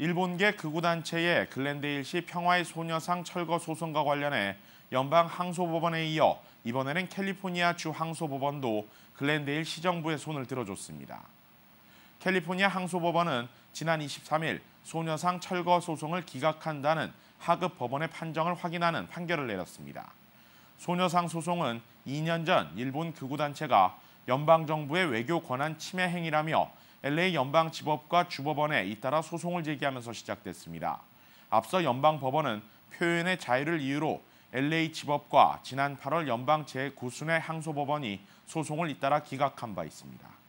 일본계 극우단체의 글랜데일시 평화의 소녀상 철거 소송과 관련해 연방 항소법원에 이어 이번에는 캘리포니아 주 항소법원도 글랜데일 시정부의 손을 들어줬습니다. 캘리포니아 항소법원은 지난 23일 소녀상 철거 소송을 기각한다는 하급 법원의 판정을 확인하는 판결을 내렸습니다. 소녀상 소송은 2년 전 일본 극우단체가 연방정부의 외교 권한 침해 행위라며 LA 연방 지법과 주법원에 잇따라 소송을 제기하면서 시작됐습니다. 앞서 연방 법원은 표현의 자유를 이유로 LA 지법과 지난 8월 연방 제9순의 항소법원이 소송을 잇따라 기각한 바 있습니다.